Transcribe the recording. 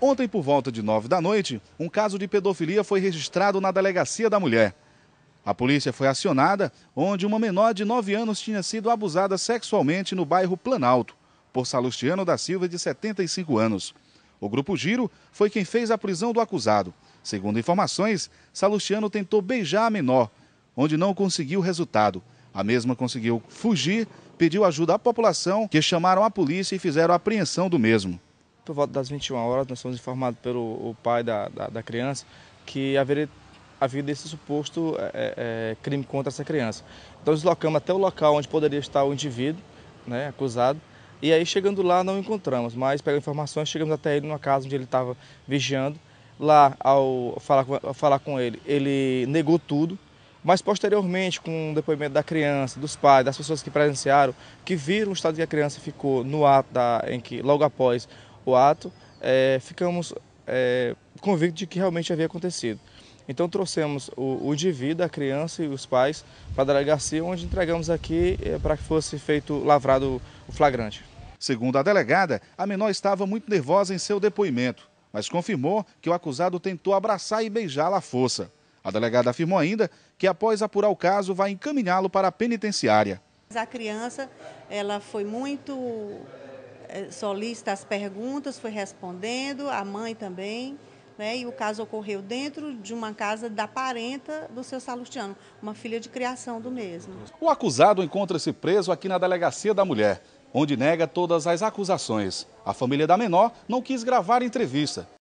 Ontem, por volta de nove da noite, um caso de pedofilia foi registrado na delegacia da mulher. A polícia foi acionada, onde uma menor de 9 anos tinha sido abusada sexualmente no bairro Planalto, por Salustiano da Silva, de 75 anos. O grupo Giro foi quem fez a prisão do acusado. Segundo informações, Salustiano tentou beijar a menor, onde não conseguiu resultado. A mesma conseguiu fugir, pediu ajuda à população, que chamaram a polícia e fizeram a apreensão do mesmo por volta das 21 horas, nós fomos informados pelo pai da, da, da, criança que haveria havia esse suposto é, é, é, crime contra essa criança. Então, deslocamos até o local onde poderia estar o indivíduo né, acusado. E aí, chegando lá, não encontramos, mas pegamos informações, chegamos até ele numa casa onde ele estava vigiando. Lá, ao falar com, ao falar com ele, ele negou tudo, mas posteriormente, com o depoimento da criança, dos pais, das pessoas que presenciaram, que viram o estado que a criança ficou no ato da, em que, logo após o ato, é, ficamos é, convictos de que realmente havia acontecido. Então trouxemos o, o indivíduo, a criança e os pais para a delegacia, onde entregamos aqui é, para que fosse feito lavrado o flagrante. Segundo a delegada, a menor estava muito nervosa em seu depoimento, mas confirmou que o acusado tentou abraçar e beijá-la à força. A delegada afirmou ainda que após apurar o caso vai encaminhá-lo para a penitenciária. A criança, ela foi muito eh, solicita as perguntas, foi respondendo, a mãe também. Né? E o caso ocorreu dentro de uma casa da parenta do seu Salustiano, uma filha de criação do mesmo. O acusado encontra-se preso aqui na delegacia da mulher, onde nega todas as acusações. A família da menor não quis gravar entrevista